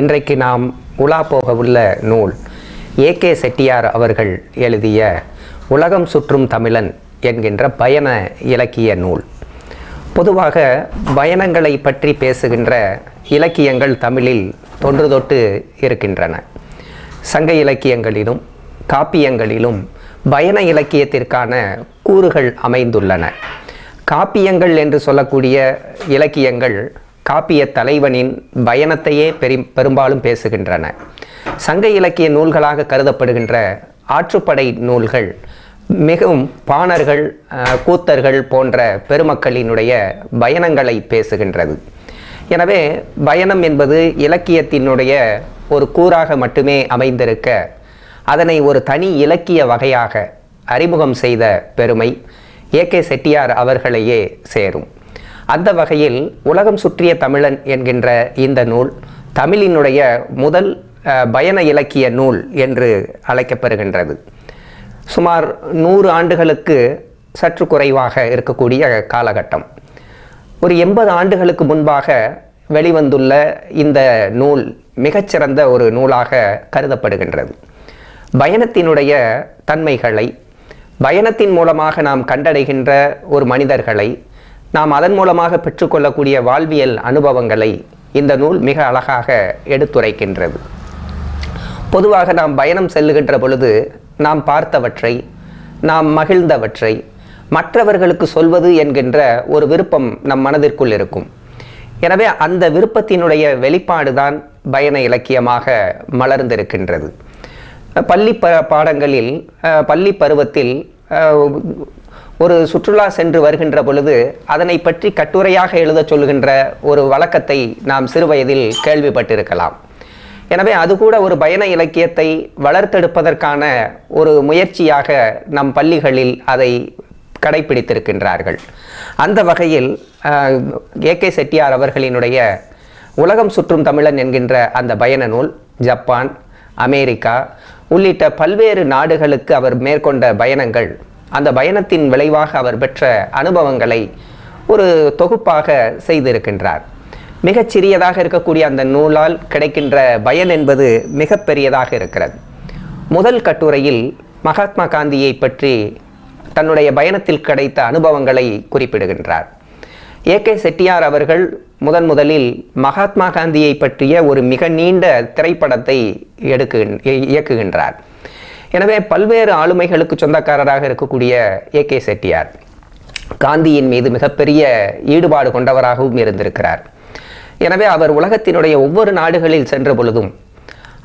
இன்றைக்கு நாம் உலா போக உள்ள நூல் ஏ கே செட்டியார் அவர்கள் எழுதிய உலகம் சுற்றும் தமிழன் என்கின்ற பயண இலக்கிய நூல் பொதுவாக பயணங்களை பற்றி பேசுகின்ற இலக்கியங்கள் தமிழில் தொன்று தொட்டு இருக்கின்றன சங்க இலக்கியங்களிலும் காப்பியங்களிலும் பயண இலக்கியத்திற்கான கூறுகள் அமைந்துள்ளன காப்பியங்கள் என்று சொல்லக்கூடிய இலக்கியங்கள் காப்பிய தலைவனின் பயணத்தையே பெரி பெரும்பாலும் பேசுகின்றன சங்க இலக்கிய நூல்களாக கருதப்படுகின்ற ஆற்றுப்படை நூல்கள் மிகவும் பாணர்கள் கூத்தர்கள் போன்ற பெருமக்களினுடைய பயணங்களை பேசுகின்றது எனவே பயணம் என்பது இலக்கியத்தினுடைய ஒரு கூறாக மட்டுமே அமைந்திருக்க அதனை ஒரு தனி இலக்கிய வகையாக அறிமுகம் செய்த பெருமை ஏ கே செட்டியார் அவர்களையே சேரும் அந்த வகையில் உலகம் சுற்றிய தமிழன் என்கின்ற இந்த நூல் தமிழினுடைய முதல் பயண இலக்கிய நூல் என்று அழைக்கப்பெறுகின்றது சுமார் நூறு ஆண்டுகளுக்கு சற்று குறைவாக இருக்கக்கூடிய காலகட்டம் ஒரு எண்பது ஆண்டுகளுக்கு முன்பாக வெளிவந்துள்ள இந்த நூல் மிகச்சிறந்த ஒரு நூலாக கருதப்படுகின்றது பயணத்தினுடைய தன்மைகளை பயணத்தின் மூலமாக நாம் கண்டடைகின்ற ஒரு மனிதர்களை நாம் அதன் மூலமாக பெற்றுக்கொள்ளக்கூடிய வாழ்வியல் அனுபவங்களை இந்த நூல் மிக அழகாக எடுத்துரைக்கின்றது பொதுவாக நாம் பயணம் செல்லுகின்ற பொழுது நாம் பார்த்தவற்றை நாம் மகிழ்ந்தவற்றை மற்றவர்களுக்கு சொல்வது என்கின்ற ஒரு விருப்பம் நம் மனதிற்குள் இருக்கும் எனவே அந்த விருப்பத்தினுடைய வெளிப்பாடு தான் பயண இலக்கியமாக மலர்ந்திருக்கின்றது பள்ளி ப பாடங்களில் பள்ளி பருவத்தில் ஒரு சுற்றுலா சென்று வருகின்ற பொழுது அதனை பற்றி கட்டுரையாக எழுத சொல்கின்ற ஒரு வழக்கத்தை நாம் சிறுவயதில் கேள்விப்பட்டிருக்கலாம் எனவே அது கூட ஒரு பயண இலக்கியத்தை வளர்த்தெடுப்பதற்கான ஒரு முயற்சியாக நம் பள்ளிகளில் அதை கடைபிடித்திருக்கின்றார்கள் அந்த வகையில் ஏ கே செட்டியார் அவர்களினுடைய உலகம் சுற்றும் தமிழன் என்கின்ற அந்த பயண நூல் ஜப்பான் அமெரிக்கா உள்ளிட்ட பல்வேறு நாடுகளுக்கு அவர் மேற்கொண்ட பயணங்கள் அந்த பயணத்தின் விளைவாக அவர் பெற்ற அனுபவங்களை ஒரு தொகுப்பாக செய்திருக்கின்றார் மிகச்சிறியதாக இருக்கக்கூடிய அந்த நூலால் கிடைக்கின்ற பயன் என்பது மிகப்பெரியதாக இருக்கிறது முதல் கட்டுரையில் மகாத்மா காந்தியை பற்றி தன்னுடைய பயணத்தில் கிடைத்த அனுபவங்களை குறிப்பிடுகின்றார் ஏ கே செட்டியார் அவர்கள் முதன் முதலில் மகாத்மா காந்தியை பற்றிய ஒரு மிக நீண்ட திரைப்படத்தை எடுக்கு இயக்குகின்றார் எனவே பல்வேறு ஆளுமைகளுக்கு சொந்தக்காரராக இருக்கக்கூடிய ஏ கே செட்டியார் காந்தியின் மீது மிகப்பெரிய ஈடுபாடு கொண்டவராகவும் இருந்திருக்கிறார் எனவே அவர் உலகத்தினுடைய ஒவ்வொரு நாடுகளில் சென்ற பொழுதும்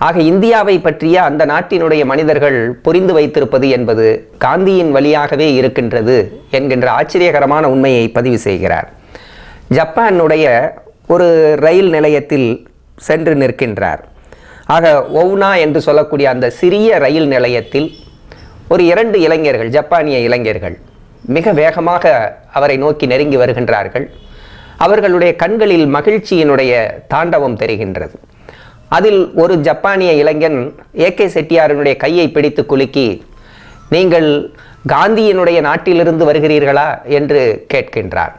ஆக இந்தியாவை பற்றிய அந்த நாட்டினுடைய மனிதர்கள் புரிந்து வைத்திருப்பது என்பது காந்தியின் வழியாகவே இருக்கின்றது என்கின்ற ஆச்சரியகரமான உண்மையை பதிவு செய்கிறார் ஜப்பானுடைய ஒரு ரயில் நிலையத்தில் சென்று நிற்கின்றார் ஆக ஒவ்னா என்று சொல்லக்கூடிய அந்த சிறிய ரயில் நிலையத்தில் ஒரு இரண்டு இளைஞர்கள் ஜப்பானிய இளைஞர்கள் மிக வேகமாக அவரை நோக்கி நெருங்கி வருகின்றார்கள் அவர்களுடைய கண்களில் மகிழ்ச்சியினுடைய தாண்டவம் தெரிகின்றது அதில் ஒரு ஜப்பானிய இளைஞன் ஏ கே செட்டியாரினுடைய கையை பிடித்து குலுக்கி நீங்கள் காந்தியினுடைய நாட்டிலிருந்து வருகிறீர்களா என்று கேட்கின்றார்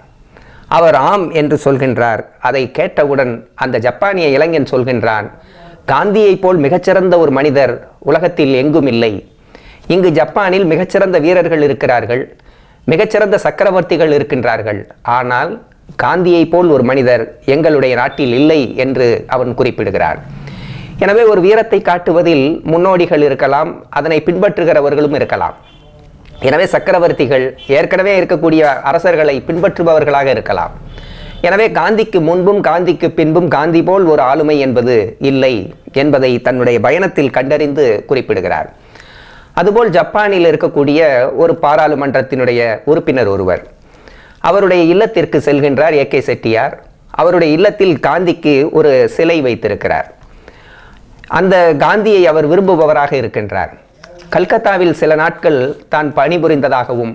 அவர் ஆம் என்று சொல்கின்றார் அதை கேட்டவுடன் அந்த ஜப்பானிய இளைஞன் சொல்கின்றான் காந்தியைப் போல் மிகச்சிறந்த ஒரு மனிதர் உலகத்தில் எங்கும் இல்லை இங்கு ஜப்பானில் மிகச்சிறந்த வீரர்கள் இருக்கிறார்கள் மிகச்சிறந்த சக்கரவர்த்திகள் இருக்கின்றார்கள் ஆனால் காந்தியை போல் ஒரு மனிதர் எங்களுடைய நாட்டில் இல்லை என்று அவன் குறிப்பிடுகிறார் எனவே ஒரு வீரத்தை காட்டுவதில் முன்னோடிகள் இருக்கலாம் அதனை பின்பற்றுகிறவர்களும் இருக்கலாம் எனவே சக்கரவர்த்திகள் ஏற்கனவே இருக்கக்கூடிய அரசர்களை பின்பற்றுபவர்களாக இருக்கலாம் எனவே காந்திக்கு முன்பும் காந்திக்கு பின்பும் காந்தி போல் ஒரு ஆளுமை என்பது இல்லை என்பதை தன்னுடைய பயணத்தில் கண்டறிந்து குறிப்பிடுகிறார் அதுபோல் ஜப்பானில் இருக்கக்கூடிய ஒரு பாராளுமன்றத்தினுடைய உறுப்பினர் ஒருவர் அவருடைய இல்லத்திற்கு செல்கின்றார் ஏ கே செட்டியார் அவருடைய இல்லத்தில் காந்திக்கு ஒரு சிலை வைத்திருக்கிறார் அந்த காந்தியை அவர் விரும்புபவராக இருக்கின்றார் கல்கத்தாவில் சில நாட்கள் தான் பணிபுரிந்ததாகவும்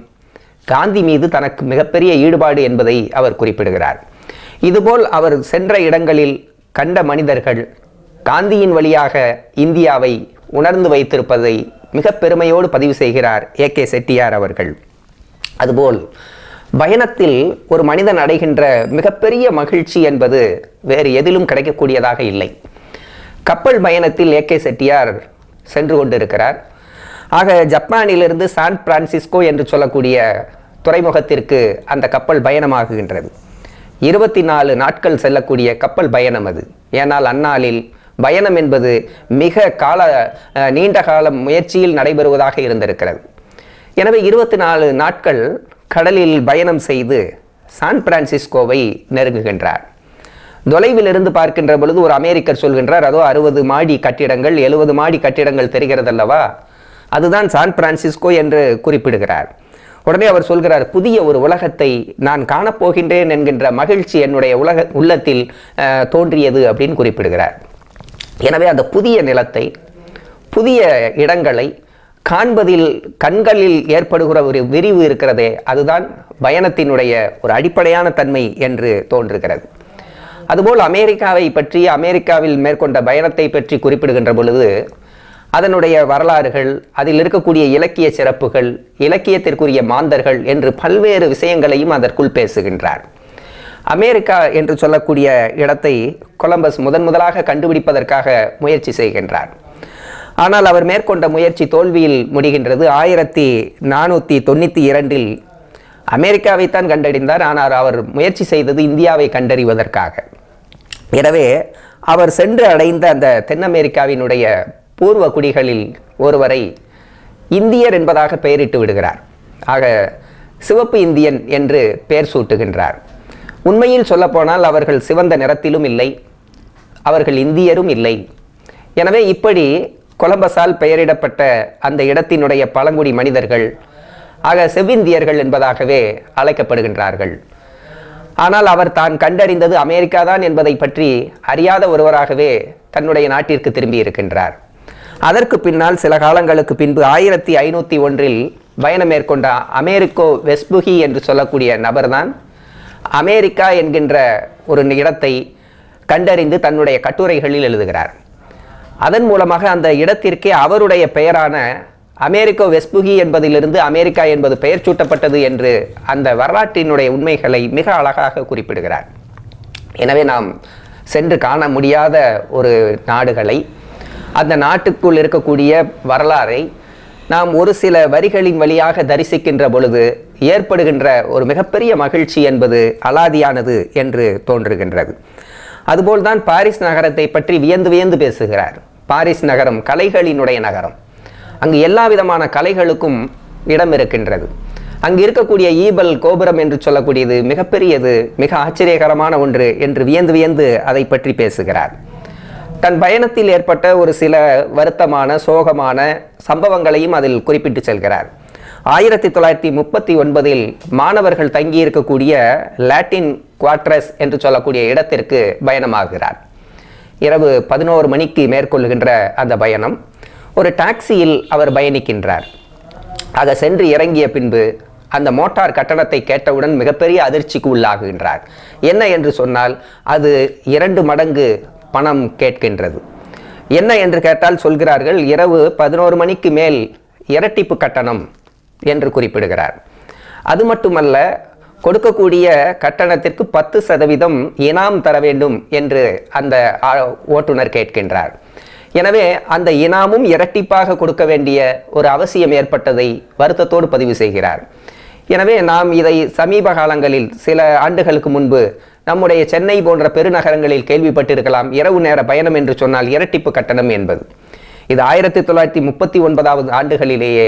காந்தி மீது தனக்கு மிகப்பெரிய ஈடுபாடு என்பதை அவர் குறிப்பிடுகிறார் இதுபோல் அவர் சென்ற இடங்களில் கண்ட மனிதர்கள் காந்தியின் வழியாக இந்தியாவை உணர்ந்து வைத்திருப்பதை மிக பெருமையோடு பதிவு செய்கிறார் ஏ கே செட்டியார் அவர்கள் அதுபோல் பயணத்தில் ஒரு மனிதன் அடைகின்ற மிகப்பெரிய மகிழ்ச்சி என்பது வேறு எதிலும் கிடைக்கக்கூடியதாக இல்லை கப்பல் பயணத்தில் ஏ கே செட்டியார் சென்று கொண்டிருக்கிறார் ஆக ஜப்பானிலிருந்து சான் பிரான்சிஸ்கோ என்று சொல்லக்கூடிய துறைமுகத்திற்கு அந்த கப்பல் பயணமாகுகின்றது இருபத்தி நாலு நாட்கள் செல்லக்கூடிய கப்பல் பயணம் அது ஏனால் அந்நாளில் பயணம் என்பது மிக கால நீண்ட கால முயற்சியில் நடைபெறுவதாக இருந்திருக்கிறது எனவே இருபத்தி நாலு நாட்கள் கடலில் பயணம் செய்து சான் பிரான்சிஸ்கோவை நெருங்குகின்றார் தொலைவில் இருந்து பார்க்கின்ற பொழுது ஒரு அமெரிக்கர் சொல்கின்றார் அதோ அறுபது மாடி கட்டிடங்கள் எழுபது மாடி கட்டிடங்கள் தெரிகிறதல்லவா அதுதான் சான் பிரான்சிஸ்கோ என்று குறிப்பிடுகிறார் உடனே அவர் சொல்கிறார் புதிய ஒரு உலகத்தை நான் காணப்போகின்றேன் என்கின்ற மகிழ்ச்சி என்னுடைய உலக உள்ளத்தில் தோன்றியது அப்படின்னு குறிப்பிடுகிறார் எனவே அந்த புதிய நிலத்தை புதிய இடங்களை காண்பதில் கண்களில் ஏற்படுகிற ஒரு விரிவு இருக்கிறதே அதுதான் பயணத்தினுடைய ஒரு அடிப்படையான தன்மை என்று தோன்றுகிறது அதுபோல் அமெரிக்காவை பற்றி அமெரிக்காவில் மேற்கொண்ட பயணத்தை பற்றி குறிப்பிடுகின்ற பொழுது அதனுடைய வரலாறுகள் அதில் இருக்கக்கூடிய இலக்கிய சிறப்புகள் இலக்கியத்திற்குரிய மாந்தர்கள் என்று பல்வேறு விஷயங்களையும் அதற்குள் பேசுகின்றார் அமெரிக்கா என்று சொல்லக்கூடிய இடத்தை கொலம்பஸ் முதன் முதலாக கண்டுபிடிப்பதற்காக முயற்சி செய்கின்றார் ஆனால் அவர் மேற்கொண்ட முயற்சி தோல்வியில் முடிகின்றது ஆயிரத்தி நானூற்றி தொண்ணூற்றி இரண்டில் அமெரிக்காவைத்தான் கண்டறிந்தார் ஆனால் அவர் முயற்சி செய்தது இந்தியாவை கண்டறிவதற்காக எனவே அவர் சென்று அடைந்த அந்த தென் அமெரிக்காவினுடைய பூர்வ குடிகளில் ஒருவரை இந்தியர் என்பதாக பெயரிட்டு விடுகிறார் ஆக சிவப்பு இந்தியன் என்று பெயர் சூட்டுகின்றார் உண்மையில் சொல்லப்போனால் அவர்கள் சிவந்த நிறத்திலும் இல்லை அவர்கள் இந்தியரும் இல்லை எனவே இப்படி கொலம்பஸால் பெயரிடப்பட்ட அந்த இடத்தினுடைய பழங்குடி மனிதர்கள் ஆக செவ்விந்தியர்கள் என்பதாகவே அழைக்கப்படுகின்றார்கள் ஆனால் அவர் தான் கண்டறிந்தது அமெரிக்கா தான் என்பதை பற்றி அறியாத ஒருவராகவே தன்னுடைய நாட்டிற்கு திரும்பி இருக்கின்றார் அதற்கு பின்னால் சில காலங்களுக்கு பின்பு ஆயிரத்தி ஐநூற்றி ஒன்றில் பயணம் மேற்கொண்ட அமெரிக்கோ வெஸ்புகி என்று சொல்லக்கூடிய நபர்தான் அமெரிக்கா என்கின்ற ஒரு இடத்தை கண்டறிந்து தன்னுடைய கட்டுரைகளில் எழுதுகிறார் அதன் மூலமாக அந்த இடத்திற்கே அவருடைய பெயரான அமெரிக்கோ வெஸ்புகி என்பதிலிருந்து அமெரிக்கா என்பது பெயர் சூட்டப்பட்டது என்று அந்த வரலாற்றினுடைய உண்மைகளை மிக அழகாக குறிப்பிடுகிறார் எனவே நாம் சென்று காண முடியாத ஒரு நாடுகளை அந்த நாட்டுக்குள் இருக்கக்கூடிய வரலாறை நாம் ஒரு சில வரிகளின் வழியாக தரிசிக்கின்ற பொழுது ஏற்படுகின்ற ஒரு மிகப்பெரிய மகிழ்ச்சி என்பது அலாதியானது என்று தோன்றுகின்றது அதுபோல்தான் பாரிஸ் நகரத்தை பற்றி வியந்து வியந்து பேசுகிறார் பாரிஸ் நகரம் கலைகளினுடைய நகரம் அங்கு எல்லா விதமான கலைகளுக்கும் இடம் இருக்கின்றது அங்கு இருக்கக்கூடிய ஈபல் கோபுரம் என்று சொல்லக்கூடியது மிகப்பெரியது மிக ஆச்சரியகரமான ஒன்று என்று வியந்து வியந்து அதை பற்றி பேசுகிறார் தன் பயணத்தில் ஏற்பட்ட ஒரு சில வருத்தமான சோகமான சம்பவங்களையும் அதில் குறிப்பிட்டு செல்கிறார் ஆயிரத்தி தொள்ளாயிரத்தி முப்பத்தி ஒன்பதில் மாணவர்கள் தங்கியிருக்கக்கூடிய லாட்டின் குவாட்ரஸ் என்று சொல்லக்கூடிய இடத்திற்கு பயணமாகிறார் இரவு பதினோரு மணிக்கு மேற்கொள்கின்ற அந்த பயணம் ஒரு டாக்ஸியில் அவர் பயணிக்கின்றார் ஆக சென்று இறங்கிய பின்பு அந்த மோட்டார் கட்டணத்தை கேட்டவுடன் மிகப்பெரிய அதிர்ச்சிக்கு உள்ளாகுகின்றார் என்ன என்று சொன்னால் அது இரண்டு மடங்கு பணம் கேட்கின்றது என்ன என்று கேட்டால் சொல்கிறார்கள் இரவு பதினோரு மணிக்கு மேல் இரட்டிப்பு கட்டணம் என்று குறிப்பிடுகிறார் அது மட்டுமல்ல கொடுக்கக்கூடிய கட்டணத்திற்கு பத்து சதவீதம் இனாம் தர வேண்டும் என்று அந்த ஓட்டுநர் கேட்கின்றார் எனவே அந்த இனாமும் இரட்டிப்பாக கொடுக்க வேண்டிய ஒரு அவசியம் ஏற்பட்டதை வருத்தத்தோடு பதிவு செய்கிறார் எனவே நாம் இதை சமீப காலங்களில் சில ஆண்டுகளுக்கு முன்பு நம்முடைய சென்னை போன்ற பெருநகரங்களில் கேள்விப்பட்டிருக்கலாம் இரவு நேர பயணம் என்று சொன்னால் இரட்டிப்பு கட்டணம் என்பது இது ஆயிரத்தி தொள்ளாயிரத்தி முப்பத்தி ஒன்பதாவது ஆண்டுகளிலேயே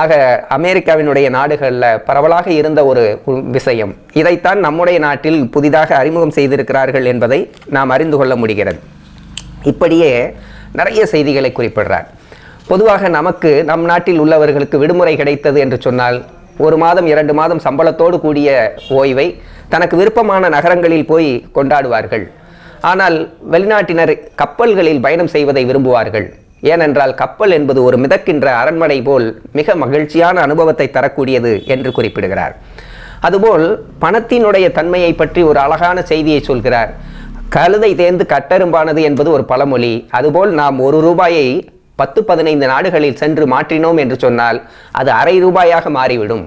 ஆக அமெரிக்காவினுடைய நாடுகளில் பரவலாக இருந்த ஒரு விஷயம் இதைத்தான் நம்முடைய நாட்டில் புதிதாக அறிமுகம் செய்திருக்கிறார்கள் என்பதை நாம் அறிந்து கொள்ள முடிகிறது இப்படியே நிறைய செய்திகளை குறிப்பிடுறார் பொதுவாக நமக்கு நம் நாட்டில் உள்ளவர்களுக்கு விடுமுறை கிடைத்தது என்று சொன்னால் ஒரு மாதம் இரண்டு மாதம் சம்பளத்தோடு கூடிய ஓய்வை தனக்கு விருப்பமான நகரங்களில் போய் கொண்டாடுவார்கள் ஆனால் வெளிநாட்டினர் கப்பல்களில் பயணம் செய்வதை விரும்புவார்கள் ஏனென்றால் கப்பல் என்பது ஒரு மிதக்கின்ற அரண்மனை போல் மிக மகிழ்ச்சியான அனுபவத்தை தரக்கூடியது என்று குறிப்பிடுகிறார் அதுபோல் பணத்தினுடைய தன்மையை பற்றி ஒரு அழகான செய்தியை சொல்கிறார் கழுதை தேர்ந்து கட்டெரும்பானது என்பது ஒரு பழமொழி அதுபோல் நாம் ஒரு ரூபாயை பத்து பதினைந்து நாடுகளில் சென்று மாற்றினோம் என்று சொன்னால் அது அரை ரூபாயாக மாறிவிடும்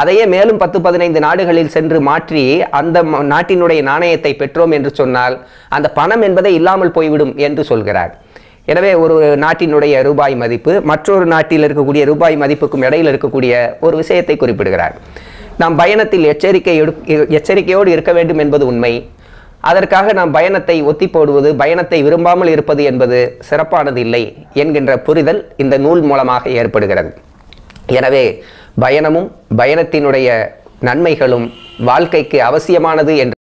அதையே மேலும் பத்து பதினைந்து நாடுகளில் சென்று மாற்றி அந்த நாட்டினுடைய நாணயத்தை பெற்றோம் என்று சொன்னால் அந்த பணம் என்பதை இல்லாமல் போய்விடும் என்று சொல்கிறார் எனவே ஒரு நாட்டினுடைய ரூபாய் மதிப்பு மற்றொரு நாட்டில் இருக்கக்கூடிய ரூபாய் மதிப்புக்கும் இடையில் இருக்கக்கூடிய ஒரு விஷயத்தை குறிப்பிடுகிறார் நாம் பயணத்தில் எச்சரிக்கை எச்சரிக்கையோடு இருக்க வேண்டும் என்பது உண்மை அதற்காக நாம் பயணத்தை ஒத்தி போடுவது பயணத்தை விரும்பாமல் இருப்பது என்பது சிறப்பானது இல்லை என்கின்ற புரிதல் இந்த நூல் மூலமாக ஏற்படுகிறது எனவே பயணமும் பயணத்தினுடைய நன்மைகளும் வாழ்க்கைக்கு அவசியமானது என்று